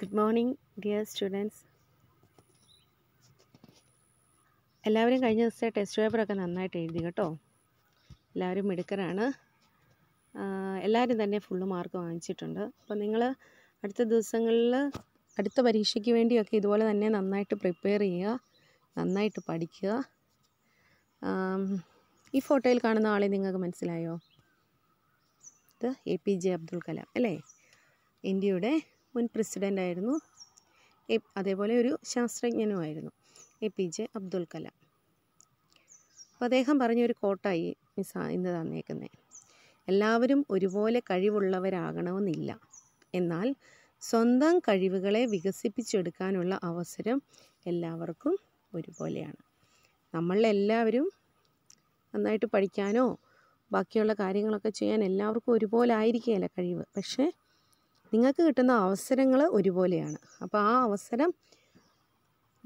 good morning dear students എല്ലാവരും കഴിഞ്ഞ ദിവസത്തെ ടെസ്റ്റ് പേപ്പറൊക്കെ നന്നായിട്ട് എഴുതി കേട്ടോ എല്ലാവരും മിടുക്കരാണ് എല്ലാവരും തന്നെ ഫുള്ള് മാർക്ക് വാങ്ങിച്ചിട്ടുണ്ട് അപ്പോൾ നിങ്ങൾ അടുത്ത ദിവസങ്ങളിൽ അടുത്ത പരീക്ഷയ്ക്ക് വേണ്ടിയൊക്കെ ഇതുപോലെ തന്നെ നന്നായിട്ട് പ്രിപ്പയർ ചെയ്യുക നന്നായിട്ട് പഠിക്കുക ഈ ഫോട്ടോയിൽ കാണുന്ന ആളെ നിങ്ങൾക്ക് മനസ്സിലായോ ഇത് A P J Abdul Kalam അല്ലേ ഇന്ത്യയുടെ മുൻ പ്രസിഡൻ്റായിരുന്നു അതേപോലെ ഒരു ശാസ്ത്രജ്ഞനുമായിരുന്നു A P J Abdul Kalam അപ്പോൾ അദ്ദേഹം പറഞ്ഞൊരു കോട്ടായി മിസ് ഇന്ന് തന്നേക്കുന്നത് എല്ലാവരും ഒരുപോലെ കഴിവുള്ളവരാകണമെന്നില്ല എന്നാൽ സ്വന്തം കഴിവുകളെ വികസിപ്പിച്ചെടുക്കാനുള്ള അവസരം എല്ലാവർക്കും ഒരുപോലെയാണ് നമ്മളെല്ലാവരും നന്നായിട്ട് പഠിക്കാനോ ബാക്കിയുള്ള കാര്യങ്ങളൊക്കെ ചെയ്യാൻ എല്ലാവർക്കും ഒരുപോലെ ആയിരിക്കുകയല്ല കഴിവ് പക്ഷേ നിങ്ങൾക്ക് കിട്ടുന്ന അവസരങ്ങൾ ഒരുപോലെയാണ് അപ്പോൾ ആ അവസരം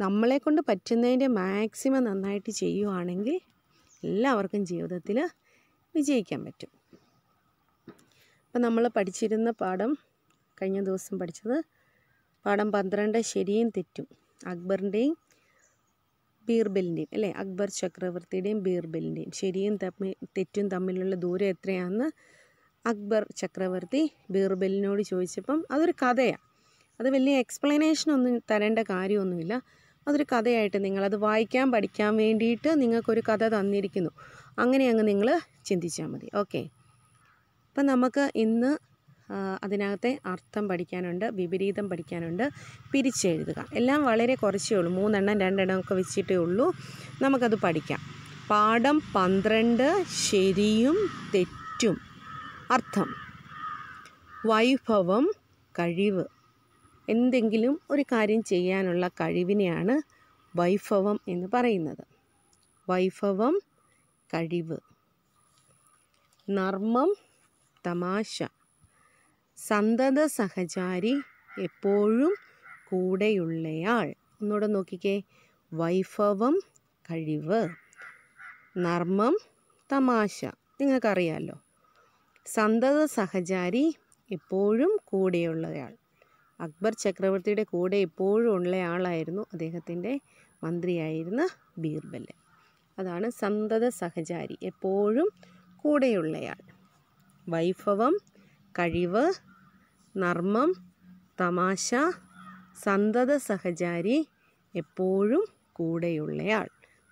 നമ്മളെ കൊണ്ട് പറ്റുന്നതിൻ്റെ മാക്സിമം നന്നായിട്ട് ചെയ്യുവാണെങ്കിൽ എല്ലാവർക്കും ജീവിതത്തിൽ വിജയിക്കാൻ പറ്റും അപ്പം നമ്മൾ പഠിച്ചിരുന്ന പാഠം കഴിഞ്ഞ ദിവസം പഠിച്ചത് പാഠം പന്ത്രണ്ട് ശരിയും തെറ്റും അക്ബറിൻ്റെയും ബീർബലിൻ്റെയും അല്ലേ അക്ബർ ചക്രവർത്തിയുടെയും ബീർബലിൻ്റെയും ശരിയും തമ്മിൽ തെറ്റും തമ്മിലുള്ള ദൂരം എത്രയാണെന്ന് അക്ബർ ചക്രവർത്തി ബീർബലിനോട് ചോദിച്ചപ്പം അതൊരു കഥയാണ് അത് വലിയ എക്സ്പ്ലനേഷനൊന്നും തരേണ്ട കാര്യമൊന്നുമില്ല അതൊരു കഥയായിട്ട് നിങ്ങളത് വായിക്കാൻ പഠിക്കാൻ വേണ്ടിയിട്ട് നിങ്ങൾക്കൊരു കഥ തന്നിരിക്കുന്നു അങ്ങനെ അങ്ങ് നിങ്ങൾ ചിന്തിച്ചാൽ മതി ഓക്കെ അപ്പം നമുക്ക് ഇന്ന് അതിനകത്തെ അർത്ഥം പഠിക്കാനുണ്ട് വിപരീതം പഠിക്കാനുണ്ട് പിരിച്ചെഴുതുക എല്ലാം വളരെ കുറച്ചേ ഉള്ളൂ മൂന്നെണ്ണം രണ്ടെണ്ണം ഒക്കെ വെച്ചിട്ടേ ഉള്ളൂ നമുക്കത് പഠിക്കാം പാഠം പന്ത്രണ്ട് ശരിയും തെറ്റും അർത്ഥം വൈഭവം കഴിവ് എന്തെങ്കിലും ഒരു കാര്യം ചെയ്യാനുള്ള കഴിവിനെയാണ് വൈഭവം എന്ന് പറയുന്നത് വൈഭവം കഴിവ് നർമ്മം തമാശ സന്തത സഹചാരി എപ്പോഴും കൂടെയുള്ളയാൾ ഒന്നുകൂടെ നോക്കിക്കേ വൈഭവം കഴിവ് നർമ്മം തമാശ നിങ്ങൾക്കറിയാമല്ലോ സന്തത സഹചാരി എപ്പോഴും കൂടെയുള്ളയാൾ അക്ബർ ചക്രവർത്തിയുടെ കൂടെ എപ്പോഴും ഉള്ളയാളായിരുന്നു അദ്ദേഹത്തിൻ്റെ മന്ത്രിയായിരുന്ന ബീർബൽ അതാണ് സന്തത സഹചാരി എപ്പോഴും കൂടെയുള്ളയാൾ വൈഭവം കഴിവ് നർമ്മം തമാശ സന്തത സഹചാരി എപ്പോഴും കൂടെയുള്ളയാൾ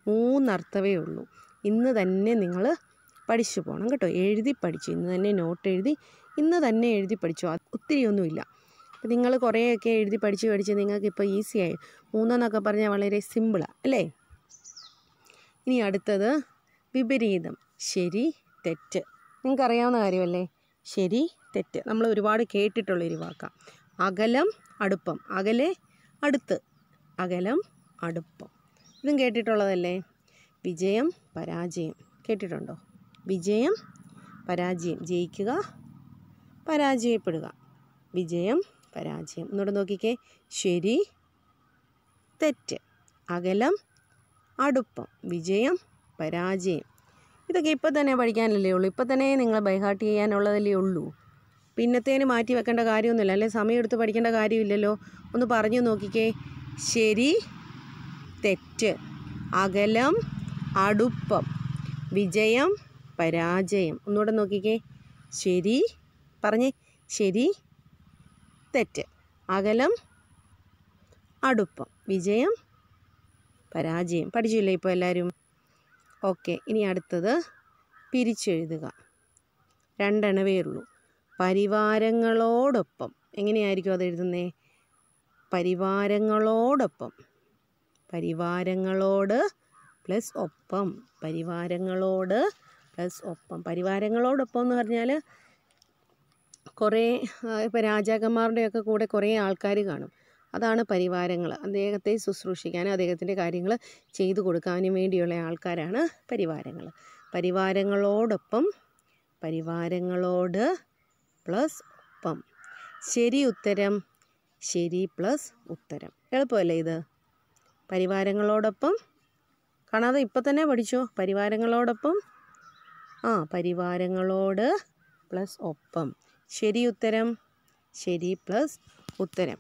മൂന്നർത്ഥവേ ഉള്ളൂ ഇന്ന് തന്നെ നിങ്ങൾ പഠിച്ചു പോകണം കേട്ടോ എഴുതി പഠിച്ചു ഇന്ന് തന്നെ നോട്ട് എഴുതി ഇന്ന് തന്നെ എഴുതി പഠിച്ചു ഒത്തിരിയൊന്നുമില്ല അപ്പം നിങ്ങൾ കുറേയൊക്കെ എഴുതി പഠിച്ച് പഠിച്ച് നിങ്ങൾക്ക് ഇപ്പോൾ ഈസിയായി മൂന്നെന്നൊക്കെ പറഞ്ഞാൽ വളരെ സിമ്പിളാണ് അല്ലേ ഇനി അടുത്തത് വിപരീതം ശരി തെറ്റ് നിങ്ങൾക്കറിയാവുന്ന കാര്യമല്ലേ ശരി തെറ്റ് നമ്മൾ ഒരുപാട് കേട്ടിട്ടുള്ളൊരു വാക്കാണ് അകലം അടുപ്പം അകലെ അടുത്ത് അകലം അടുപ്പം ഇതും കേട്ടിട്ടുള്ളതല്ലേ വിജയം പരാജയം കേട്ടിട്ടുണ്ടോ വിജയം പരാജയം ജയിക്കുക പരാജയപ്പെടുക വിജയം പരാജയം ഒന്നുകൂടെ നോക്കിക്കേ ശരി തെറ്റ് അകലം അടുപ്പം വിജയം പരാജയം ഇതൊക്കെ ഇപ്പം തന്നെ പഠിക്കാനല്ലേ ഉള്ളൂ ഇപ്പം തന്നെ നിങ്ങൾ ബൈഹാർട്ട് ചെയ്യാനുള്ളതല്ലേ ഉള്ളൂ പിന്നത്തേന് മാറ്റി വെക്കേണ്ട കാര്യമൊന്നുമില്ല അല്ലേ സമയമെടുത്ത് പഠിക്കേണ്ട കാര്യമില്ലല്ലോ ഒന്ന് പറഞ്ഞു നോക്കിക്കേ ശരി തെറ്റ് അകലം അടുപ്പം വിജയം പരാജയം ഒന്നുകൂടെ നോക്കിക്കേ ശരി പറഞ്ഞേ ശരി തെറ്റ് അകലം അടുപ്പം വിജയം പരാജയം പഠിച്ചില്ലേ ഇപ്പോൾ എല്ലാവരും ഓക്കെ ഇനി അടുത്തത് പിരിച്ചെഴുതുക രണ്ടെണ്ണവേ ഉള്ളൂ പരിവാരങ്ങളോടൊപ്പം എങ്ങനെയായിരിക്കും അത് എഴുതുന്നേ പരിവാരങ്ങളോടൊപ്പം പരിവാരങ്ങളോട് പ്ലസ് ഒപ്പം പരിവാരങ്ങളോട് പ്ലസ് ഒപ്പം പരിവാരങ്ങളോടൊപ്പം എന്ന് പറഞ്ഞാൽ കുറേ ഇപ്പോൾ രാജാക്കന്മാരുടെയൊക്കെ കൂടെ കുറേ ആൾക്കാർ കാണും അതാണ് പരിവാരങ്ങൾ അദ്ദേഹത്തെ ശുശ്രൂഷിക്കാനും അദ്ദേഹത്തിൻ്റെ കാര്യങ്ങൾ ചെയ്തു കൊടുക്കാനും വേണ്ടിയുള്ള ആൾക്കാരാണ് പരിവാരങ്ങൾ പരിവാരങ്ങളോടൊപ്പം പരിവാരങ്ങളോട് പ്ലസ് ഒപ്പം ശരി ഉത്തരം ശരി പ്ലസ് ഉത്തരം എളുപ്പമല്ലേ ഇത് പരിവാരങ്ങളോടൊപ്പം കാണാതെ ഇപ്പം തന്നെ പഠിച്ചോ പരിവാരങ്ങളോടൊപ്പം ആ പരിവാരങ്ങളോട് പ്ലസ് ഒപ്പം ശരി ഉത്തരം ശരി പ്ലസ് ഉത്തരം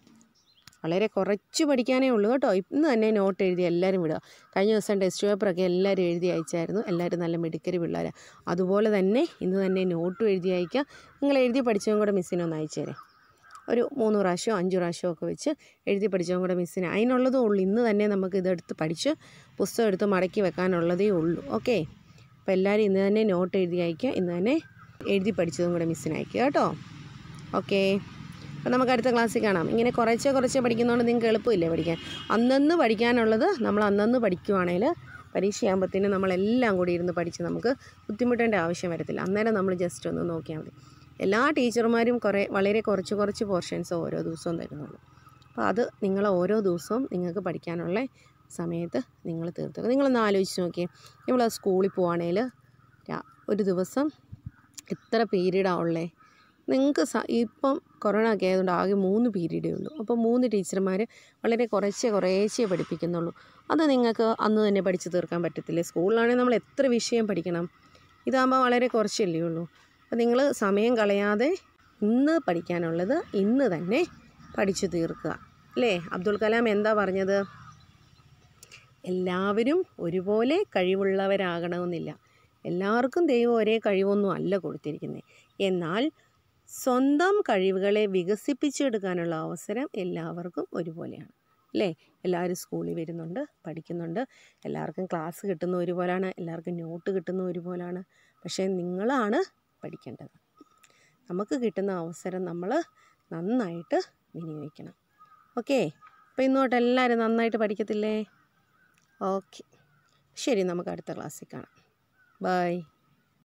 വളരെ കുറച്ച് പഠിക്കാനേ ഉള്ളൂ കേട്ടോ ഇന്ന് തന്നെ നോട്ട് എഴുതി എല്ലാവരും വിടുക കഴിഞ്ഞ ദിവസം ടെസ്റ്റ് പേപ്പറൊക്കെ എല്ലാവരും എഴുതി അയച്ചായിരുന്നു എല്ലാവരും നല്ല മിടുക്കരി പിള്ളേരാണ് അതുപോലെ തന്നെ ഇന്ന് തന്നെ നോട്ടും എഴുതി അയക്കുക നിങ്ങൾ എഴുതി പഠിച്ചതും കൂടെ മിസ്സിനൊന്ന് അയച്ചു തരാം ഒരു മൂന്ന് പ്രാവശ്യം അഞ്ച് പ്രാവശ്യമോ ഒക്കെ വെച്ച് എഴുതി പഠിച്ചതും കൂടെ മിസ്സിന് അതിനുള്ളതേ ഉള്ളൂ ഇന്ന് തന്നെ നമുക്ക് ഇതെടുത്ത് പഠിച്ച് പുസ്തകം എടുത്ത് മടക്കി വെക്കാനുള്ളതേ ഉള്ളൂ ഓക്കേ അപ്പോൾ എല്ലാവരും ഇന്ന് തന്നെ നോട്ട് എഴുതി അയക്കുക ഇന്ന് തന്നെ എഴുതി പഠിച്ചതും കൂടെ മിസ്സിന് അയക്കുക കേട്ടോ ഓക്കേ അപ്പോൾ നമുക്ക് അടുത്ത ക്ലാസ്സിൽ കാണാം ഇങ്ങനെ കുറച്ചേ കുറച്ചേ പഠിക്കുന്നതുകൊണ്ട് നിങ്ങൾക്ക് എളുപ്പമില്ലേ പഠിക്കാൻ അന്നന്ന് പഠിക്കാനുള്ളത് നമ്മൾ അന്നന്ന് പഠിക്കുവാണെങ്കിൽ പരീക്ഷയാകുമ്പോഴത്തേനും നമ്മളെല്ലാം കൂടി ഇരുന്ന് പഠിച്ച് നമുക്ക് ബുദ്ധിമുട്ടേണ്ട ആവശ്യം വരത്തില്ല അന്നേരം നമ്മൾ ജസ്റ്റ് ഒന്ന് നോക്കിയാൽ മതി എല്ലാ ടീച്ചർമാരും കുറേ വളരെ കുറച്ച് കുറച്ച് പോർഷൻസ് ഓരോ ദിവസവും തരുന്നുള്ളൂ അപ്പോൾ അത് നിങ്ങൾ ഓരോ ദിവസവും നിങ്ങൾക്ക് പഠിക്കാനുള്ള സമയത്ത് നിങ്ങൾ തീർത്തുക നിങ്ങളൊന്ന് ആലോചിച്ച് നോക്കി നമ്മൾ സ്കൂളിൽ പോവുകയാണെങ്കിൽ ഒരു ദിവസം എത്ര പീരീഡാണ് ഉള്ളത് നിങ്ങൾക്ക് സ ഇപ്പം കൊറോണ ഒക്കെ ആയതുകൊണ്ട് ആകെ മൂന്ന് പീരീഡേ ഉള്ളൂ അപ്പോൾ മൂന്ന് ടീച്ചർമാർ വളരെ കുറച്ചേ കുറേശ്ശേ പഠിപ്പിക്കുന്നുള്ളൂ അത് നിങ്ങൾക്ക് അന്ന് തന്നെ പഠിച്ചു തീർക്കാൻ പറ്റത്തില്ല സ്കൂളിലാണെങ്കിൽ നമ്മൾ എത്ര വിഷയം പഠിക്കണം ഇതാകുമ്പോൾ വളരെ കുറച്ചല്ലേ ഉള്ളൂ അപ്പോൾ നിങ്ങൾ സമയം കളയാതെ ഇന്ന് പഠിക്കാനുള്ളത് ഇന്ന് തന്നെ പഠിച്ചു തീർക്കുക അല്ലേ അബ്ദുൽ കലാം എന്താ പറഞ്ഞത് എല്ലാവരും ഒരുപോലെ കഴിവുള്ളവരാകണമെന്നില്ല എല്ലാവർക്കും ദൈവം ഒരേ കഴിവൊന്നും അല്ല കൊടുത്തിരിക്കുന്നത് എന്നാൽ സ്വന്തം കഴിവുകളെ വികസിപ്പിച്ചെടുക്കാനുള്ള അവസരം എല്ലാവർക്കും ഒരുപോലെയാണ് അല്ലേ എല്ലാവരും സ്കൂളിൽ വരുന്നുണ്ട് പഠിക്കുന്നുണ്ട് എല്ലാവർക്കും ക്ലാസ് കിട്ടുന്ന ഒരുപോലാണ് എല്ലാവർക്കും നോട്ട് കിട്ടുന്ന ഒരുപോലാണ് പക്ഷേ നിങ്ങളാണ് പഠിക്കേണ്ടത് നമുക്ക് കിട്ടുന്ന അവസരം നമ്മൾ നന്നായിട്ട് വിനിയോഗിക്കണം ഓക്കേ അപ്പോൾ ഇന്നോട്ട് എല്ലാവരും നന്നായിട്ട് പഠിക്കത്തില്ലേ ഓക്കെ ശരി നമുക്ക് അടുത്ത ക്ലാസ്സിൽ കാണാം ബൈ